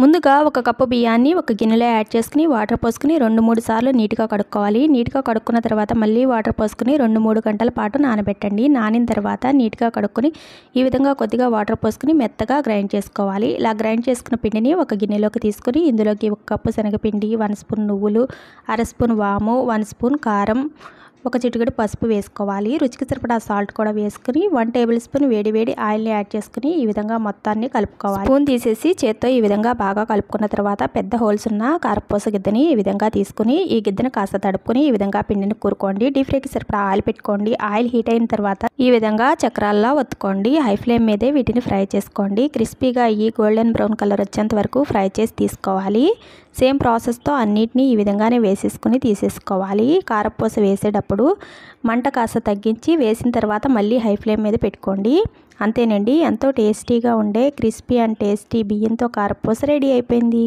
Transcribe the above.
ముందుగా ఒక కప్పు బియ్యాన్ని ఒక గిన్నెలో యాడ్ చేసుకుని వాటర్ పోసుకుని రెండు మూడు సార్లు నీట్గా కడుక్కోవాలి నీట్గా కడుక్కున్న తర్వాత మళ్ళీ వాటర్ పోసుకుని రెండు మూడు గంటల పాటు నానబెట్టండి నానిన తర్వాత నీట్గా కడుక్కుని ఈ విధంగా కొద్దిగా వాటర్ పోసుకుని మెత్తగా గ్రైండ్ చేసుకోవాలి ఇలా గ్రైండ్ చేసుకున్న పిండిని ఒక గిన్నెలోకి తీసుకుని ఇందులోకి ఒక కప్పు శనగపిండి వన్ స్పూన్ నువ్వులు అర స్పూన్ వాము వన్ స్పూన్ కారం ఒక చిటికెడు పసుపు వేసుకోవాలి రుచికి సరిపడా సాల్ట్ కూడా వేసుకుని వన్ టేబుల్ స్పూన్ వేడి వేడి ఆయిల్ని యాడ్ చేసుకుని ఈ విధంగా మొత్తాన్ని కలుపుకోవాలి స్పూన్ తీసేసి చేత్తో ఈ విధంగా బాగా కలుపుకున్న తర్వాత పెద్ద హోల్స్ ఉన్న కారపూస గిద్దని ఈ విధంగా తీసుకుని ఈ గిద్దెను కాస్త తడుపుకుని ఈ విధంగా పిండిని కూరుకోండి డీప్ ఫ్రైకి సరిపడా ఆయిల్ పెట్టుకోండి ఆయిల్ హీట్ అయిన తర్వాత ఈ విధంగా చక్రాల్లో ఒత్తుకోండి హై ఫ్లేమ్ మీదే వీటిని ఫ్రై చేసుకోండి క్రిస్పీగా అయ్యి గోల్డెన్ బ్రౌన్ కలర్ వచ్చేంత వరకు ఫ్రై చేసి తీసుకోవాలి సేమ్ ప్రాసెస్తో అన్నిటినీ ఈ విధంగానే వేసేసుకుని తీసేసుకోవాలి కారపూస వేసేటప్పుడు మంట కాస్త తగ్గించి వేసిన తర్వాత మళ్ళీ హై ఫ్లేమ్ మీద పెట్టుకోండి అంతేనండి ఎంతో టేస్టీగా ఉండే క్రిస్పీ అండ్ టేస్టీ బియ్యంతో కారపూస రెడీ అయిపోయింది